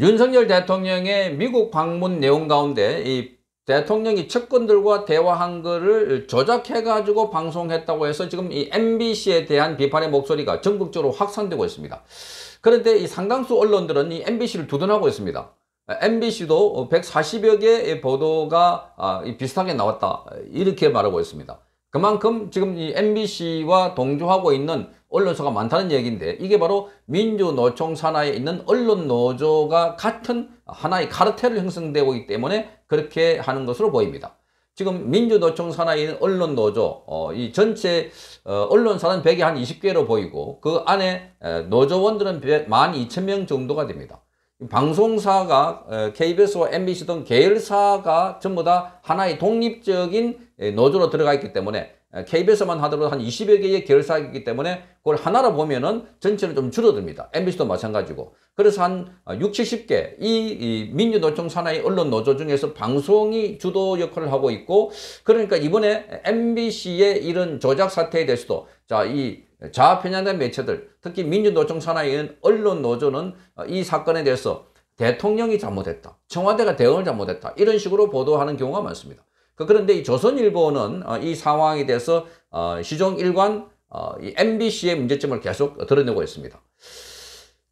윤석열 대통령의 미국 방문 내용 가운데 이 대통령이 측근들과 대화한 거를 조작해가지고 방송했다고 해서 지금 이 MBC에 대한 비판의 목소리가 전국적으로 확산되고 있습니다. 그런데 이 상당수 언론들은 이 MBC를 두둔하고 있습니다. MBC도 140여 개의 보도가 아, 비슷하게 나왔다 이렇게 말하고 있습니다. 그만큼 지금 이 MBC와 동조하고 있는 언론사가 많다는 얘기인데 이게 바로 민주노총 산하에 있는 언론노조가 같은 하나의 카르텔을 형성되고 있기 때문에 그렇게 하는 것으로 보입니다. 지금 민주노총 산하에 있는 언론노조 어, 이 전체 어, 언론사는 100개 한 20개로 보이고 그 안에 노조원들은 1 2 0 0 0명 정도가 됩니다. 방송사가 KBS와 MBC 등 계열사가 전부 다 하나의 독립적인 노조로 들어가 있기 때문에 KBS만 하더라도 한 20여 개의 계열사이기 때문에 그걸 하나로 보면은 전체는 좀 줄어듭니다. MBC도 마찬가지고. 그래서 한 60, 70개 이, 이 민주노총 산하의 언론 노조 중에서 방송이 주도 역할을 하고 있고 그러니까 이번에 MBC의 이런 조작 사태에 대해서도 자, 이좌 편향된 매체들, 특히 민주노총 산하인 언론노조는 어, 이 사건에 대해서 대통령이 잘못했다, 청와대가 대응을 잘못했다 이런 식으로 보도하는 경우가 많습니다. 그 그런데 이 조선일보는 어, 이 상황에 대해서 어, 시종 일관 MBC의 문제점을 계속 드러내고 있습니다.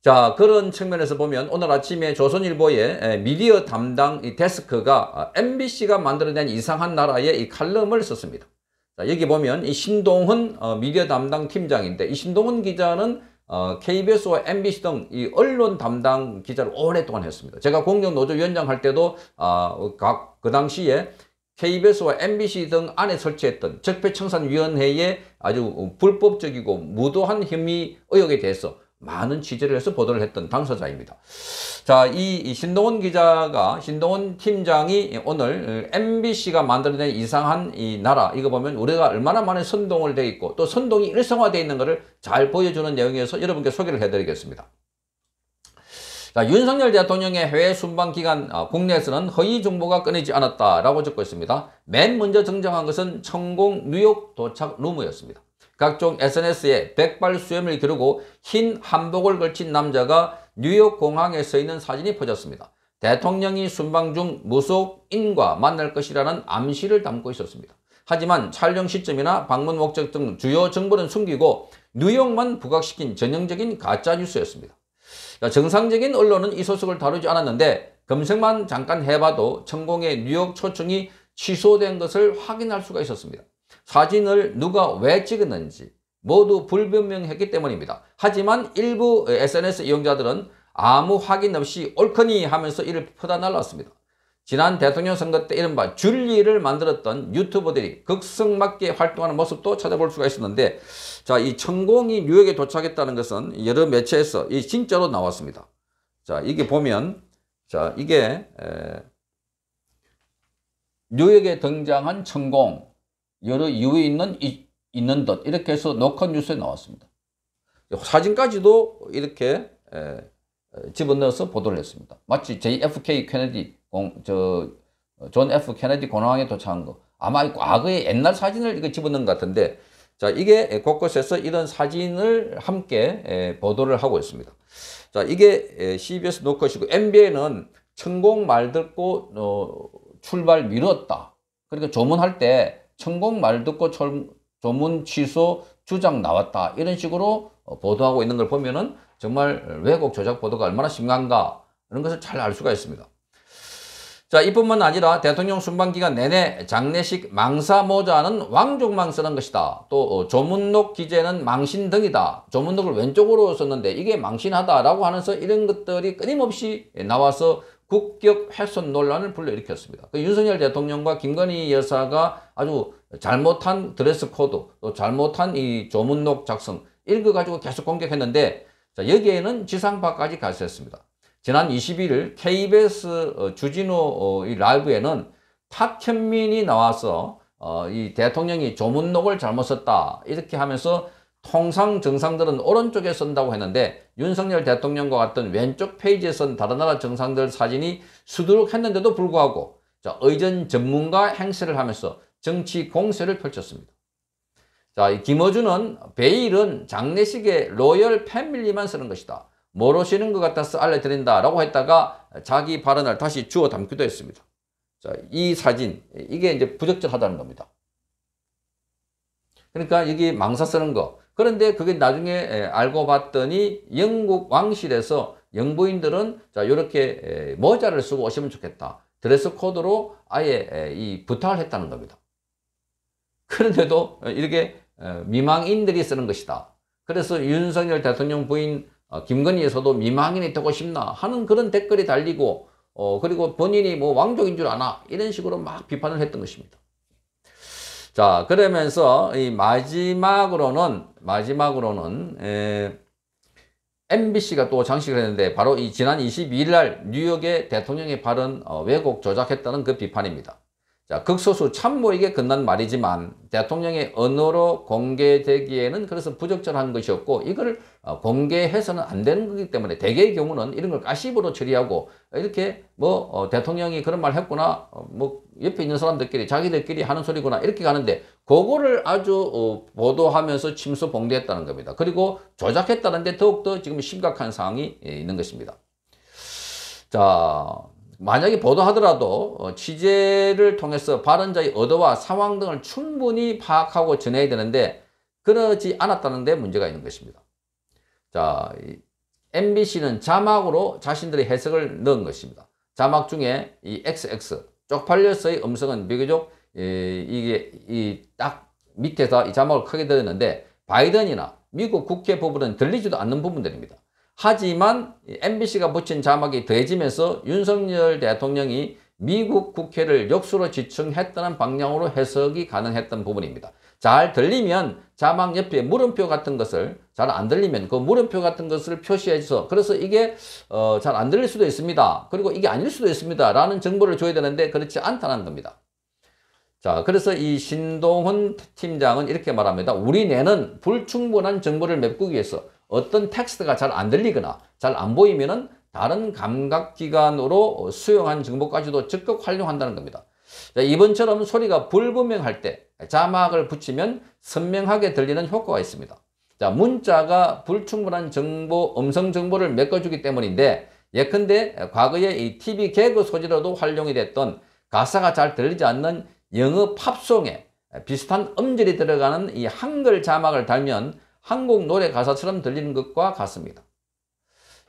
자 그런 측면에서 보면 오늘 아침에 조선일보의 미디어 담당 데스크가 MBC가 만들어낸 이상한 나라의 이 칼럼을 썼습니다. 자, 여기 보면 이 신동훈 어, 미디어 담당 팀장인데 이 신동훈 기자는 어, KBS와 MBC 등 이 언론 담당 기자를 오랫동안 했습니다. 제가 공정노조위원장 할 때도 어, 아, 각, 그 당시에 KBS와 MBC 등 안에 설치했던 적폐청산위원회의 아주 불법적이고 무도한 혐의 의혹에 대해서 많은 취재를 해서 보도를 했던 당사자입니다. 자, 이 신동원 기자가, 신동원 팀장이 오늘 MBC가 만들어낸 이상한 이 나라, 이거 보면 우리가 얼마나 많은 선동을 돼 있고 또 선동이 일상화되어 있는 것을 잘 보여주는 내용이어서 여러분께 소개를 해드리겠습니다. 자, 윤석열 대통령의 해외 순방 기간 어, 국내에서는 허위 정보가 끊이지 않았다라고 적고 있습니다. 맨 먼저 등장한 것은 천공 뉴욕 도착 루머였습니다. 각종 SNS에 백발 수염을 기르고 흰 한복을 걸친 남자가 뉴욕 공항에 서 있는 사진이 퍼졌습니다. 대통령이 순방 중 무속인과 만날 것이라는 암시를 담고 있었습니다. 하지만 촬영 시점이나 방문 목적 등 주요 정보는 숨기고 뉴욕만 부각시킨 전형적인 가짜뉴스였습니다. 정상적인 언론은 이 소식을 다루지 않았는데 검색만 잠깐 해봐도 천공의 뉴욕 초청이 취소된 것을 확인할 수가 있었습니다. 사진을 누가 왜 찍었는지 모두 불변명했기 때문입니다. 하지만 일부 SNS 이용자들은 아무 확인 없이 옳거니 하면서 이를 퍼다 날랐습니다. 지난 대통령 선거 때 이른바 줄리를 만들었던 유튜버들이 극성맞게 활동하는 모습도 찾아볼 수가 있었는데 자이 천공이 뉴욕에 도착했다는 것은 여러 매체에서 이 진짜로 나왔습니다. 자 이게 보면 자 이게 에, 뉴욕에 등장한 천공 여러 이유에 있는 이, 있는 듯 이렇게 해서 녹화 뉴스에 나왔습니다. 사진까지도 이렇게 에, 집어넣어서 보도를 했습니다. 마치 JFK 케네디 공, 저, 존 F 케네디 공항에 도착한 거 아마 과거의 옛날 사진을 이거 집어넣은 것 같은데 자 이게 곳곳에서 이런 사진을 함께 에, 보도를 하고 있습니다. 자 이게 에, CBS 노컷이고 m b n 는 천공 말 듣고 어, 출발 미뤘다. 그러니까 조문할 때 천공 말 듣고 철, 조문 취소 주장 나왔다 이런 식으로 어, 보도하고 있는 걸 보면은 정말 왜곡 조작 보도가 얼마나 심각한가 이런 것을 잘 알 수가 있습니다. 자 이뿐만 아니라 대통령 순방 기간 내내 장례식 망사 모자는 왕족만 쓰는 것이다. 또 어, 조문록 기재는 망신 등이다. 조문록을 왼쪽으로 썼는데 이게 망신하다라고 하면서 이런 것들이 끊임없이 나와서 국격 훼손 논란을 불러일으켰습니다. 그 윤석열 대통령과 김건희 여사가 아주 잘못한 드레스 코드, 또 잘못한 이 조문록 작성 읽어가지고 계속 공격했는데 자, 여기에는 지상파까지 가세했습니다. 지난 22일 KBS 주진호 이 라이브에는 탁현민이 나와서 어, 이 대통령이 조문록을 잘못 썼다 이렇게 하면서 통상 정상들은 오른쪽에 쓴다고 했는데 윤석열 대통령과 같은 왼쪽 페이지에 쓴 다른 나라 정상들 사진이 수두룩했는데도 불구하고 자, 의전 전문가 행세를 하면서 정치 공세를 펼쳤습니다. 자, 이 김어준은 베일은 장례식에 로열 패밀리만 쓰는 것이다. 모르시는 것 같아서 알려드린다 라고 했다가 자기 발언을 다시 주워 담기도 했습니다. 자, 이 사진, 이게 이제 부적절하다는 겁니다. 그러니까 여기 망사 쓰는 거, 그런데 그게 나중에 알고 봤더니 영국 왕실에서 영부인들은 자 이렇게 모자를 쓰고 오시면 좋겠다. 드레스 코드로 아예 이 부탁을 했다는 겁니다. 그런데도 어, 이렇게 어, 미망인들이 쓰는 것이다. 그래서 윤석열 대통령 부인 어, 김건희에서도 미망인이 되고 싶나 하는 그런 댓글이 달리고 어 그리고 본인이 뭐 왕족인 줄 아나 이런 식으로 막 비판을 했던 것입니다. 자, 그러면서 이 마지막으로는, 마지막으로는, 에, MBC가 또 장식을 했는데 바로 이 지난 22일 날 뉴욕의 대통령의 발언 어, 왜곡 조작했다는 그 비판입니다. 자, 극소수 참모에게 건넌 말이지만 대통령의 언어로 공개되기에는 그래서 부적절한 것이었고 이걸 어, 공개해서는 안 되는 거기 때문에 대개의 경우는 이런 걸가십으로 처리하고 이렇게 뭐 어, 대통령이 그런 말 했구나 어, 뭐 옆에 있는 사람들끼리 자기들끼리 하는 소리구나 이렇게 가는데 그거를 아주 보도하면서 침수 봉대했다는 겁니다. 그리고 조작했다는데 더욱더 지금 심각한 상황이 예, 있는 것입니다. 자, 만약에 보도하더라도 어, 취재를 통해서 발언자의 의도와 상황 등을 충분히 파악하고 전해야 되는데 그러지 않았다는 데 문제가 있는 것입니다. 자, MBC는 자막으로 자신들의 해석을 넣은 것입니다. 자막 중에 이 XX 쪽팔려서의 음성은 비교적 이게 이 딱 밑에서 이 자막을 크게 들었는데 바이든이나 미국 국회 부분은 들리지도 않는 부분들입니다. 하지만 MBC가 붙인 자막이 더해지면서 윤석열 대통령이 미국 국회를 역수로 지칭했다는 방향으로 해석이 가능했던 부분입니다. 잘 들리면 자막 옆에 물음표 같은 것을 잘 안 들리면 그 물음표 같은 것을 표시해서 그래서 이게 어, 잘안 들릴 수도 있습니다. 그리고 이게 아닐 수도 있습니다. 라는 정보를 줘야 되는데 그렇지 않다는 겁니다. 자, 그래서 이 신동훈 팀장은 이렇게 말합니다. 우리 내는 불충분한 정보를 메꾸기 위해서 어떤 텍스트가 잘 안 들리거나 잘 안 보이면은 다른 감각기관으로 수용한 정보까지도 적극 활용한다는 겁니다. 자, 이번처럼 소리가 불분명할 때 자막을 붙이면 선명하게 들리는 효과가 있습니다. 자, 문자가 불충분한 정보, 음성 정보를 메꿔주기 때문인데 예컨대 과거에 이 TV 개그 소재로도 활용이 됐던 가사가 잘 들리지 않는 영어 팝송에 비슷한 음질이 들어가는 이 한글 자막을 달면 한국 노래 가사처럼 들리는 것과 같습니다.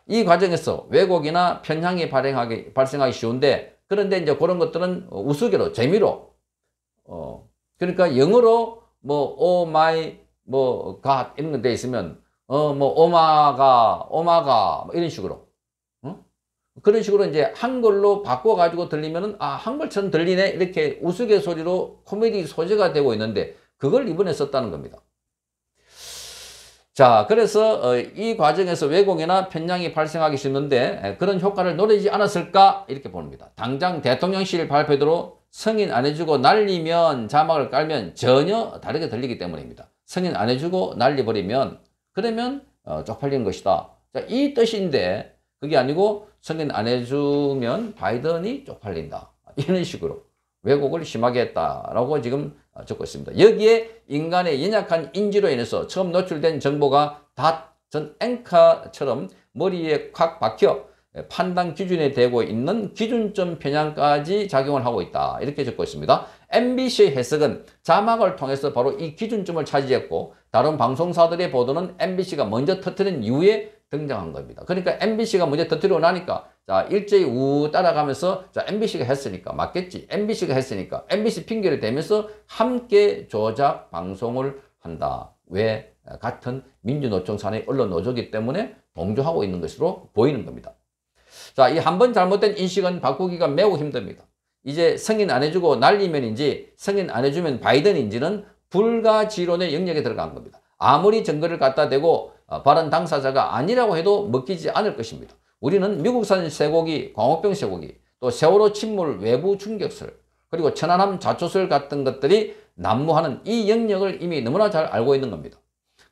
이 과정에서 왜곡이나 편향이 발행하기, 발생하기 쉬운데 그런데 이제 그런 것들은 우스개로 재미로 어 그러니까 영어로 뭐 oh 어, my 뭐 god 이런 건돼 있으면 어뭐 오마가 오마가 뭐 이런 식으로 어? 그런 식으로 이제 한글로 바꿔 가지고 들리면은 아 한글처럼 들리네 이렇게 우스갯소리로 코미디 소재가 되고 있는데 그걸 이번에 썼다는 겁니다. 자 그래서 어, 이 과정에서 왜곡이나 편향이 발생하기 쉽는데 그런 효과를 노리지 않았을까 이렇게 봅니다. 당장 대통령실 발표대로 승인 안 해주고 날리면 자막을 깔면 전혀 다르게 들리기 때문입니다. 승인 안 해주고 날려버리면 그러면 어, 쪽팔린 것이다. 자, 이 뜻인데 그게 아니고 승인 안 해주면 바이든이 쪽팔린다. 이런 식으로 왜곡을 심하게 했다라고 지금 아, 적고 있습니다. 여기에 인간의 연약한 인지로 인해서 처음 노출된 정보가 다 전 앵커처럼 머리에 콱 박혀 판단 기준에 되고 있는 기준점 편향까지 작용을 하고 있다. 이렇게 적고 있습니다. MBC의 해석은 자막을 통해서 바로 이 기준점을 차지했고 다른 방송사들의 보도는 MBC가 먼저 터뜨린 이후에 등장한 겁니다. 그러니까 MBC가 먼저 터뜨리고 나니까 자, 일제히 우 따라가면서 자, MBC가 했으니까 맞겠지. MBC가 했으니까 MBC 핑계를 대면서 함께 조작 방송을 한다. 왜? 같은 민주노총 산의 언론 노조기 때문에 동조하고 있는 것으로 보이는 겁니다. 자, 이 한 번 잘못된 인식은 바꾸기가 매우 힘듭니다. 이제 승인 안 해주고 날리면인지 승인 안 해주면 바이든인지는 불가지론의 영역에 들어간 겁니다. 아무리 증거를 갖다 대고 발언 어, 당사자가 아니라고 해도 먹히지 않을 것입니다. 우리는 미국산 쇠고기, 광우병 쇠고기, 또 세월호 침몰 외부 충격설, 그리고 천안함 자초설 같은 것들이 난무하는 이 영역을 이미 너무나 잘 알고 있는 겁니다.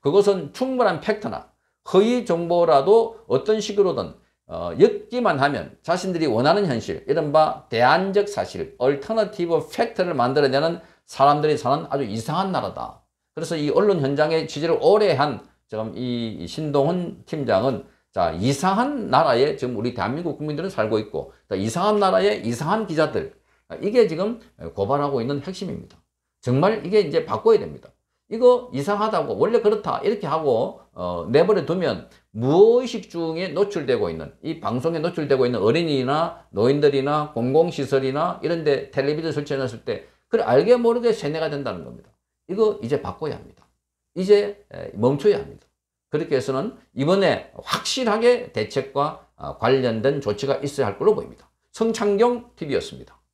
그것은 충분한 팩트나 허위 정보라도 어떤 식으로든 어, 엮기만 하면 자신들이 원하는 현실, 이른바 대안적 사실, 얼터너티브 팩트를 만들어내는 사람들이 사는 아주 이상한 나라다. 그래서 이 언론 현장의 취재를 오래 한 지금 이 신동훈 팀장은 자, 이상한 나라에 지금 우리 대한민국 국민들은 살고 있고, 이상한 나라에 이상한 기자들. 이게 지금 고발하고 있는 핵심입니다. 정말 이게 이제 바꿔야 됩니다. 이거 이상하다고, 원래 그렇다. 이렇게 하고, 어, 내버려 두면 무의식 중에 노출되고 있는, 이 방송에 노출되고 있는 어린이나 노인들이나 공공시설이나 이런데 텔레비전 설치해놨을 때, 그걸 알게 모르게 세뇌가 된다는 겁니다. 이거 이제 바꿔야 합니다. 이제 멈춰야 합니다. 그렇게 해서는 이번에 확실하게 대책과 어, 관련된 조치가 있어야 할 걸로 보입니다. 성창경 TV였습니다.